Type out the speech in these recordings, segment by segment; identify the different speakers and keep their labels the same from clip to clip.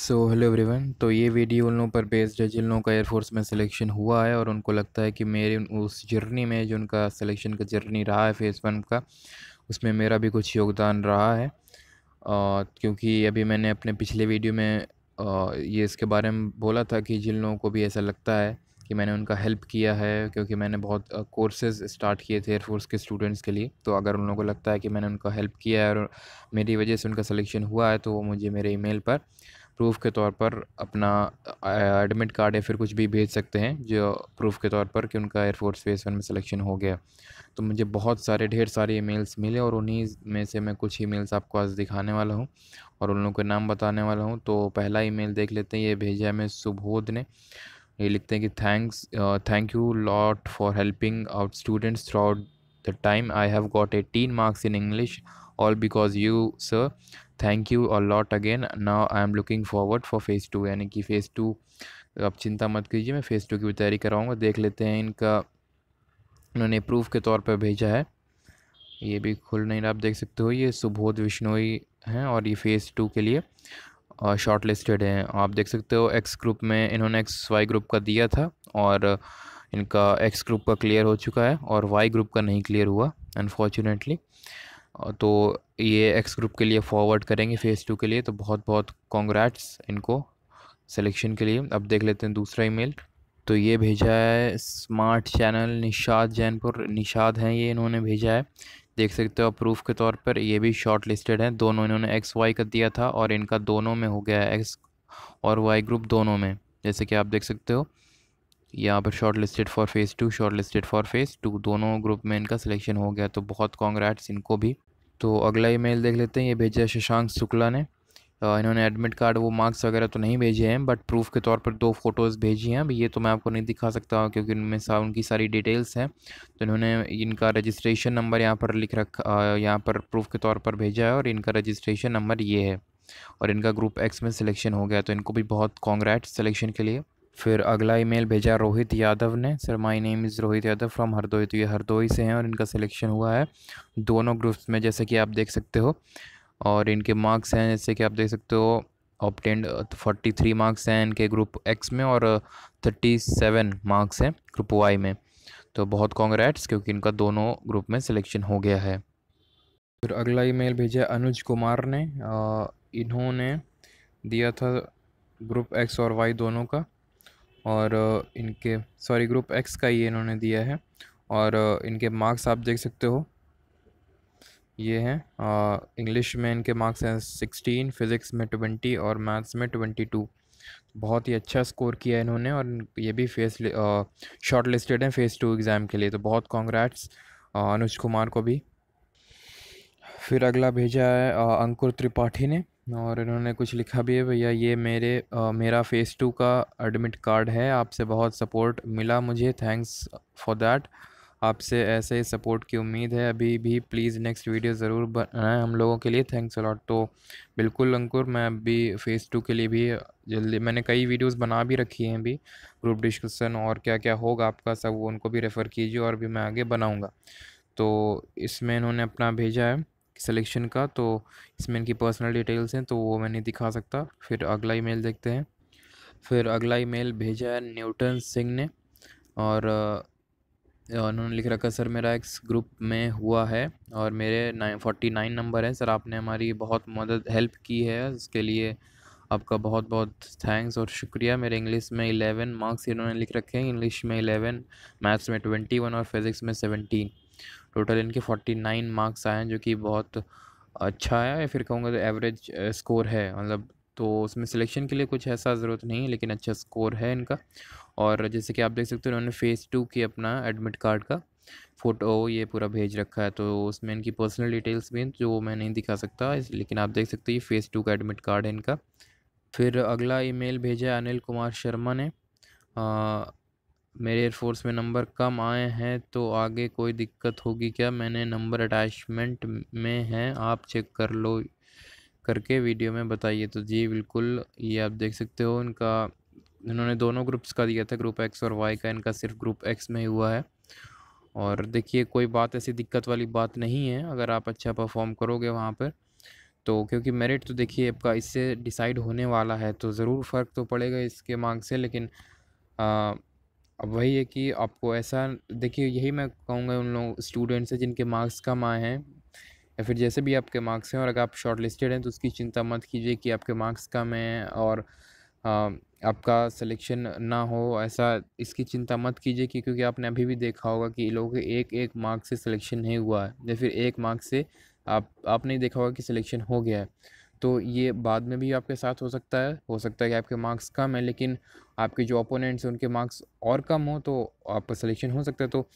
Speaker 1: so hello everyone तो ये video उन लोगों पर बेस्ड है जिन लोगों का एयरफोर्स में सिलेक्शन हुआ है और उनको लगता है कि मेरे उस जर्नी में जो उनका सिलेक्शन का जर्नी रहा है फ़ेज़ वन का उसमें मेरा भी कुछ योगदान रहा है क्योंकि अभी मैंने अपने पिछले वीडियो में आ, ये इसके बारे में बोला था कि जिन लोगों को भी ऐसा लगता है कि मैंने उनका हेल्प किया है क्योंकि मैंने बहुत कोर्सेज स्टार्ट किए थे एयरफोर्स के स्टूडेंट्स के लिए तो अगर उन लोगों को लगता है कि मैंने उनका हेल्प किया है और मेरी वजह से उनका सिलेक्शन हुआ है तो वो मुझे मेरे ईमेल पर प्रूफ के तौर पर अपना एडमिट कार्ड या फिर कुछ भी भेज सकते हैं जो प्रूफ के तौर पर कि उनका एयरफोर्स फेस वन में सिलेक्शन हो गया तो मुझे बहुत सारे ढेर सारे ईमेल्स मिले और उन्हीं में से मैं कुछ ईमेल्स आपको आज दिखाने वाला हूँ और उन लोगों के नाम बताने वाला हूँ तो पहला ईमेल देख लेते हैं ये भेजा है मैं सुबोध ने ये लिखते हैं कि thanks thank you lot for helping out students throughout the time I have got eighteen marks in English all because you sir thank you और lot again now I am looking forward for phase two यानी कि phase two आप चिंता मत कीजिए मैं phase two की भी तैयारी कराऊँगा देख लेते हैं इनका उन्होंने प्रूफ के तौर पर भेजा है ये भी खुल नहीं आप देख सकते हो ये सुबोध विश्नोई हैं और ये फ़ेज़ टू के लिए शॉर्ट लिस्टेड हैं आप देख सकते हो एक्स ग्रुप में इन्होंने एक्स वाई ग्रुप का दिया था और इनका एक्स ग्रुप का क्लियर हो चुका है और वाई ग्रुप का नहीं क्लियर हुआ अनफॉर्चुनेटली तो ये एक्स ग्रुप के लिए फॉरवर्ड करेंगे फेज़ टू के लिए तो बहुत बहुत कॉन्ग्रेट्स इनको सिलेक्शन के लिए अब देख लेते हैं दूसरा ईमेल तो ये भेजा है स्मार्ट चैनल निशाद जैनपुर निषाद हैं ये इन्होंने भेजा है देख सकते हो प्रूफ के तौर पर ये भी शॉर्ट लिस्टेड हैं दोनों इन्होंने एक्स वाई का दिया था और इनका दोनों में हो गया है एक्स और वाई ग्रुप दोनों में जैसे कि आप देख सकते हो यहाँ पर shortlisted for phase two shortlisted for phase two दोनों ग्रुप में इनका सिलेक्शन हो गया तो बहुत कॉन्ग्रेट्स इनको भी तो अगला ईमेल देख लेते हैं ये भेजा है शशांक शुक्ला ने इन्होंने एडमिट कार्ड वो मार्क्स वगैरह तो नहीं भेजे हैं बट प्रूफ के तौर पर दो फ़ोटोज़ भेजी हैं अब ये तो मैं आपको नहीं दिखा सकता क्योंकि उनमें सा उनकी सारी डिटेल्स हैं तो इन्होंने इनका रजिस्ट्रेशन नंबर यहाँ पर लिख रखा यहाँ पर प्रूफ के तौर पर भेजा है और इनका रजिस्ट्रेशन नंबर ये है और इनका ग्रुप एक्स में सिलेक्शन हो गया तो इनको भी बहुत कॉन्ग्रेट सिलेक्शन के लिए फिर अगला ईमेल भेजा रोहित यादव ने sir my name is Rohit Yadav from Hardoi तो ये हरदोई से हैं और इनका सिलेक्शन हुआ है दोनों ग्रुप्स में जैसे कि आप देख सकते हो और इनके मार्क्स हैं जैसे कि आप देख सकते हो ऑप्टेंड फोर्टी थ्री मार्क्स हैं इनके ग्रुप एक्स में और थर्टी सेवन मार्क्स हैं ग्रुप वाई में तो बहुत कॉन्ग्रेट्स क्योंकि इनका दोनों ग्रुप में सिलेक्शन हो गया है फिर अगला ईमेल भेजा अनुज कुमार ने इन्होंने दिया था ग्रुप एक्स और वाई दोनों का और इनके सॉरी ग्रुप एक्स का ये इन्होंने दिया है और इनके मार्क्स आप देख सकते हो ये हैं इंग्लिश में इनके मार्क्स हैं सिक्सटीन फिज़िक्स में ट्वेंटी और मैथ्स में ट्वेंटी टू बहुत ही अच्छा स्कोर किया है इन्होंने और ये भी फेस शॉर्ट लिस्टेड हैं फेस टू एग्ज़ाम के लिए तो बहुत कॉन्ग्रेट्स अनुज कुमार को भी फिर अगला भेजा है अंकुर त्रिपाठी ने और इन्होंने कुछ लिखा भी है भैया ये मेरे आ, मेरा फ़ेस टू का एडमिट कार्ड है आपसे बहुत सपोर्ट मिला मुझे थैंक्स फॉर दैट आपसे ऐसे ही सपोर्ट की उम्मीद है अभी भी प्लीज़ नेक्स्ट वीडियो ज़रूर बनाएं हम लोगों के लिए थैंक्स अलॉट तो बिल्कुल अंकुर मैं अभी फ़ेस टू के लिए भी जल्दी मैंने कई वीडियोस बना भी रखी हैं अभी ग्रुप डिस्कशन और क्या क्या होगा आपका सब उनको भी रेफ़र कीजिए और भी मैं आगे बनाऊँगा तो इसमें इन्होंने अपना भेजा है सिलेक्शन का तो इसमें इनकी पर्सनल डिटेल्स हैं तो वो मैं नहीं दिखा सकता फिर अगला ईमेल देखते हैं फिर अगला ईमेल भेजा है न्यूटन सिंह ने और उन्होंने लिख रखा सर मेरा एक ग्रुप में हुआ है और मेरे नाइन फोर्टी नाइन नंबर है सर आपने हमारी बहुत मदद हेल्प की है इसके लिए आपका बहुत बहुत थैंक्स और शुक्रिया मेरे इंग्लिश में इलेवन मार्क्स इन्होंने लिख रखे हैं इंग्लिश में इलेवन मैथ्स में ट्वेंटी वन और फिज़िक्स में सेवनटीन टोटल इनके फोर्टी नाइन मार्क्स आए हैं जो कि बहुत अच्छा है या फिर कहूँगा तो एवरेज स्कोर है मतलब तो उसमें सिलेक्शन के लिए कुछ ऐसा ज़रूरत नहीं है लेकिन अच्छा स्कोर है इनका और जैसे कि आप देख सकते हो इन्होंने फ़ेज़ टू की अपना एडमिट कार्ड का फ़ोटो ये पूरा भेज रखा है तो उसमें इनकी पर्सनल डिटेल्स भी हैं जो मैं नहीं दिखा सकता लेकिन आप देख सकते हो ये फ़ेज़ टू का एडमिट कार्ड है इनका फिर अगला ईमेल भेजा है अनिल कुमार शर्मा ने मेरे एयरफोर्स में नंबर कम आए हैं तो आगे कोई दिक्कत होगी क्या मैंने नंबर अटैचमेंट में हैं आप चेक कर लो करके वीडियो में बताइए तो जी बिल्कुल ये आप देख सकते हो इनका इन्होंने दोनों ग्रुप्स का दिया था ग्रुप एक्स और वाई का इनका सिर्फ ग्रुप एक्स में ही हुआ है और देखिए कोई बात ऐसी दिक्कत वाली बात नहीं है अगर आप अच्छा परफॉर्म करोगे वहाँ पर तो क्योंकि मेरिट तो देखिए आपका इससे डिसाइड होने वाला है तो ज़रूर फ़र्क तो पड़ेगा इसके मार्क्स से लेकिन आ, अब वही है कि आपको ऐसा देखिए यही मैं कहूँगा उन लोग स्टूडेंट्स से जिनके मार्क्स कम आए हैं या फिर जैसे भी आपके मार्क्स हैं और अगर आप शॉर्ट लिस्टेड हैं तो उसकी चिंता मत कीजिए कि आपके मार्क्स कम हैं और आ, आपका सिलेक्शन ना हो ऐसा इसकी चिंता मत कीजिए कि क्योंकि आपने अभी भी देखा होगा कि लोगों के एक एक मार्क्स से सिलेक्शन नहीं हुआ है या फिर एक मार्क्स से आप आपने देखा होगा कि सिलेक्शन हो गया है तो ये बाद में भी आपके साथ हो सकता है हो सकता है कि आपके मार्क्स कम है लेकिन आपके जो अपोनेंट्स हैं उनके मार्क्स और कम हो तो आपका सिलेक्शन हो सकता है तो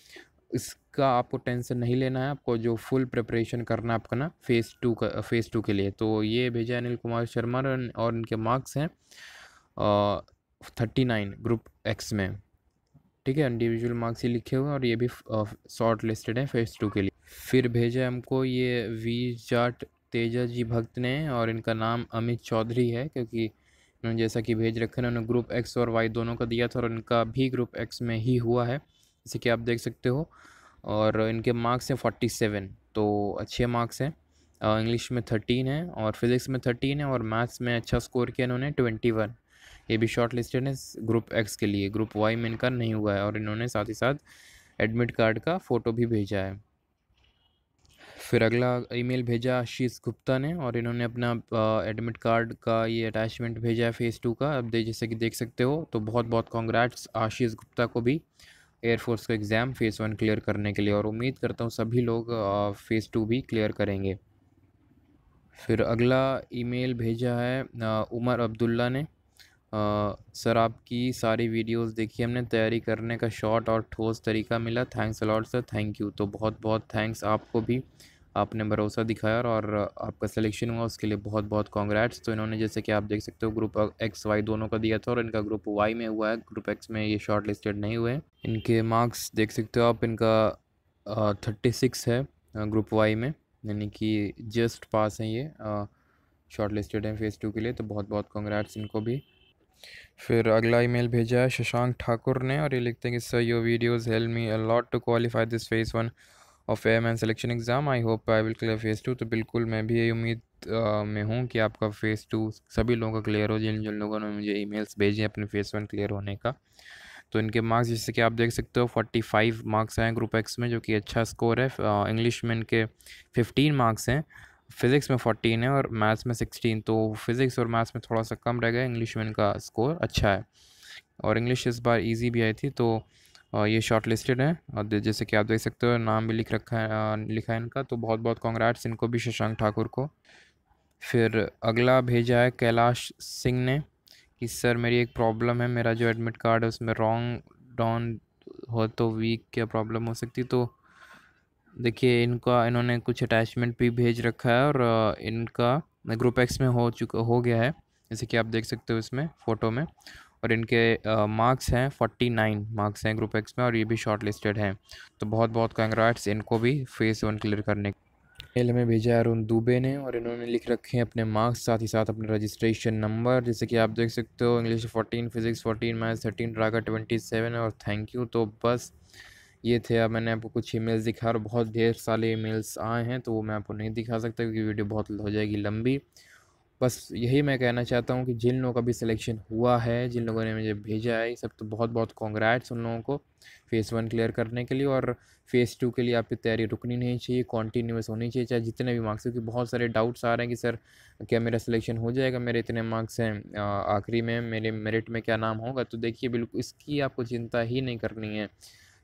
Speaker 1: इसका आपको टेंशन नहीं लेना है आपको जो फुल प्रिपरेशन करना है आपका ना फेज़ टू का फेज़ टू के लिए तो ये भेजा अनिल कुमार शर्मा और इनके मार्क्स हैं थर्टी नाइन ग्रुप एक्स में ठीक है इंडिविजुअल मार्क्स ही लिखे हुए हैं और ये भी शॉर्ट लिस्टेड है फेज टू के लिए फिर भेजा हमको ये वी जाट तेजा जी भक्त ने और इनका नाम अमित चौधरी है क्योंकि इन्होंने जैसा कि भेज रखा है उन्होंने ग्रुप एक्स और वाई दोनों का दिया था और इनका भी ग्रुप एक्स में ही हुआ है जैसे कि आप देख सकते हो और इनके मार्क्स हैं फोर्टी सेवन तो अच्छे मार्क्स हैं इंग्लिश में थर्टीन है और फिज़िक्स में थर्टीन है और मैथ्स में अच्छा स्कोर किया इन्होंने ट्वेंटी वन ये भी शॉर्ट लिस्टेड है ग्रुप एक्स के लिए ग्रुप वाई में इनका नहीं हुआ है और इन्होंने साथ ही साथ एडमिट कार्ड का फ़ोटो भी भेजा है फिर अगला ईमेल भेजा आशीष गुप्ता ने और इन्होंने अपना एडमिट कार्ड का ये अटैचमेंट भेजा है फ़ेज़ टू का अब जैसे कि देख सकते हो तो बहुत बहुत कॉन्ग्रेट्स आशीष गुप्ता को भी एयरफोर्स का एग्ज़ाम फ़ेज़ वन क्लियर करने के लिए और उम्मीद करता हूँ सभी लोग फ़ेज़ टू भी क्लियर करेंगे फिर अगला ईमेल भेजा है उमर अब्दुल्ला ने आ, सर आपकी सारी वीडियोस देखी हमने तैयारी करने का शॉर्ट और ठोस तरीका मिला thanks a lot sir thank you तो बहुत बहुत थैंक्स आपको भी आपने भरोसा दिखाया और आपका सिलेक्शन हुआ उसके लिए बहुत बहुत कॉन्ग्रेट्स तो इन्होंने जैसे कि आप देख सकते हो ग्रुप एक्स वाई दोनों का दिया था और इनका ग्रुप वाई में हुआ है ग्रुप एक्स में ये शॉर्ट लिस्टेड नहीं हुए इनके मार्क्स देख सकते हो आप इनका थर्टी सिक्स है ग्रुप वाई में यानी कि जस्ट पास हैं ये शॉर्ट लिस्टेड हैं फेज़ टू के लिए तो बहुत बहुत कॉन्ग्रेट्स इनको भी फिर अगला ईमेल भेजा है शशांक ठाकुर ने और ये लिखते हैं कि sir your videos help me a lot to qualify this phase one और fair man selection exam I hope I will clear phase two तो बिल्कुल मैं भी ये उम्मीद में हूँ कि आपका फ़ेज़ टू सभी लोगों का क्लियर हो जिन जिन लोगों ने मुझे ई मेल्स भेजे अपने फ़ेज़ वन क्लियर होने का तो इनके मार्क्स जैसे कि आप देख सकते हो फोर्टी फाइव मार्क्स हैं ग्रुप एक्स में जो कि अच्छा स्कोर है इंग्लिश में इनके फिफ्टीन मार्क्स हैं फिज़िक्स में फोर्टीन है और मैथ्स में सिक्सटीन तो फिज़िक्स और मैथ्स में थोड़ा सा कम रह गया इंग्लिश में इनका स्कोर अच्छा है और इंग्लिश इस बार ईजी भी आई थी तो और ये शॉर्ट लिस्टेड है और जैसे कि आप देख सकते हो नाम भी लिख रखा है लिखा है इनका तो बहुत बहुत कॉन्ग्रेट्स इनको भी शशांक ठाकुर को फिर अगला भेजा है कैलाश सिंह ने कि सर मेरी एक प्रॉब्लम है मेरा जो एडमिट कार्ड है उसमें रॉन्ग डॉन हो तो वीक क्या प्रॉब्लम हो सकती तो देखिए इनका इन्होंने कुछ अटैचमेंट भी भेज रखा है और इनका ग्रुप एक्स में हो चुका हो गया है जैसे कि आप देख सकते हो इसमें फ़ोटो में और इनके मार्क्स हैं फोर्टी नाइन मार्क्स हैं ग्रुप एक्स में और ये भी शॉर्ट लिस्टेड हैं तो बहुत बहुत कंग्रेट्स इनको भी फेस वन क्लियर करने मेल में भेजा है अरुण दुबे ने और इन्होंने लिख रखे हैं अपने मार्क्स साथ ही साथ अपने रजिस्ट्रेशन नंबर जैसे कि आप देख सकते हो English fourteen physics fourteen minus thirteen ड्रागर ट्वेंटी सेवन और थैंक यू तो बस ये थे अब मैंने आपको कुछ ईमेल्स दिखा और बहुत ढेर सारे ईमेल्स आए हैं तो वो मैं आपको नहीं दिखा सकता क्योंकि वीडियो बहुत हो जाएगी लंबी बस यही मैं कहना चाहता हूँ कि जिन लोगों का भी सिलेक्शन हुआ है जिन लोगों ने मुझे भेजा है ये सब तो बहुत बहुत कॉन्ग्रेट्स उन लोगों को फ़ेज़ वन क्लियर करने के लिए और फ़ेज़ टू के लिए आपकी तैयारी रुकनी नहीं चाहिए कॉन्टीन्यूस होनी चाहिए चाहे जितने भी मार्क्स क्योंकि बहुत सारे डाउट्स आ रहे हैं कि सर क्या मेरा सिलेक्शन हो जाएगा मेरे इतने मार्क्स हैं आखिरी में मेरे मेरिट में क्या नाम होगा तो देखिए बिल्कुल इसकी आपको चिंता ही नहीं करनी है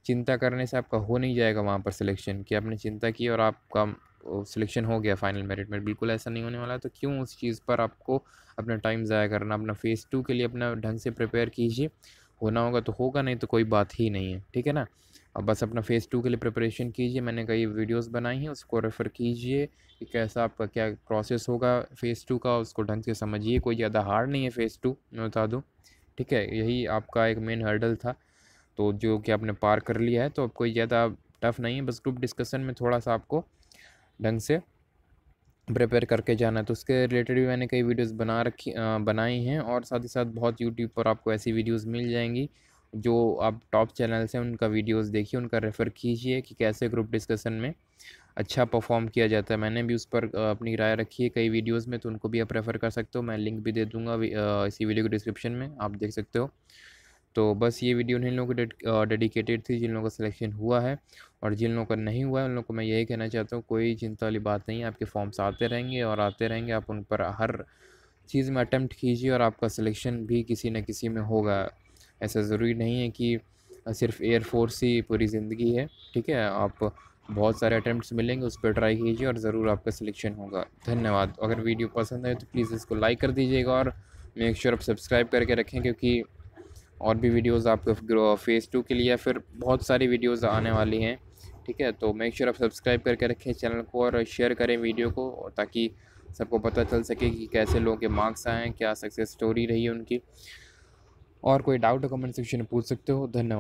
Speaker 1: चिंता करने से आपका हो नहीं जाएगा वहाँ पर सिलेक्शन कि आपने चिंता की और आपका सिलेक्शन हो गया फाइनल मेरिट में बिल्कुल ऐसा नहीं होने वाला तो क्यों उस चीज़ पर आपको अपना टाइम ज़ाया करना अपना फ़ेज़ टू के लिए अपना ढंग से प्रिपेयर कीजिए होना होगा तो होगा नहीं तो कोई बात ही नहीं है ठीक है ना अब बस अपना फ़ेज़ टू के लिए प्रिपरेशन कीजिए मैंने कई वीडियोस बनाई हैं उसको रेफ़र कीजिए कि कैसा आपका क्या प्रोसेस होगा फ़ेज़ टू का उसको ढंग से समझिए कोई ज़्यादा हार्ड नहीं है फ़ेज़ टू मैं बता दूँ ठीक है यही आपका एक मेन हर्डल था तो जो कि आपने पार कर लिया है तो अब कोई ज़्यादा टफ़ नहीं है बस ग्रुप डिस्कशन में थोड़ा सा आपको ढंग से प्रिपेयर करके जाना है तो उसके रिलेटेड भी मैंने कई वीडियोस बना रखी बनाई हैं और साथ ही साथ बहुत यूट्यूब पर आपको ऐसी वीडियोस मिल जाएंगी जो आप टॉप चैनल्स हैं उनका वीडियोस देखिए उनका रेफ़र कीजिए कि कैसे ग्रुप डिस्कशन में अच्छा परफॉर्म किया जाता है मैंने भी उस पर अपनी राय रखी है कई वीडियोज़ में तो उनको भी आप रेफ़र कर सकते हो मैं लिंक भी दे दूँगा इसी वीडियो के डिस्क्रिप्शन में आप देख सकते हो तो बस ये वीडियो उन लोगों को डेडिकेटेड थी जिन लोगों का सिलेक्शन हुआ है और जिन लोगों का नहीं हुआ है उन लोगों को मैं यही कहना चाहता हूँ कोई चिंता वाली बात नहीं है आपके फॉर्म्स आते रहेंगे और आते रहेंगे आप उन पर हर चीज़ में अटैम्प्ट कीजिए और आपका सिलेक्शन भी किसी न किसी में होगा ऐसा ज़रूरी नहीं है कि सिर्फ एयरफोर्स ही पूरी ज़िंदगी है ठीक है आप बहुत सारे अटैम्प्ट मिलेंगे उस पर ट्राई कीजिए और ज़रूर आपका सिलेक्शन होगा धन्यवाद अगर वीडियो पसंद आए तो प्लीज़ इसको लाइक कर दीजिएगा और मेक श्योर आप सब्सक्राइब करके रखें क्योंकि और भी वीडियोस आपके फेज़ टू के लिए फिर बहुत सारी वीडियोस आने वाली हैं ठीक है तो मेक श्योर आप सब्सक्राइब करके रखें चैनल को और शेयर करें वीडियो को ताकि सबको पता चल सके कि कैसे लोगों के मार्क्स आए हैं क्या सक्सेस स्टोरी रही है उनकी और कोई डाउट कमेंट सेक्शन में पूछ सकते हो धन्यवाद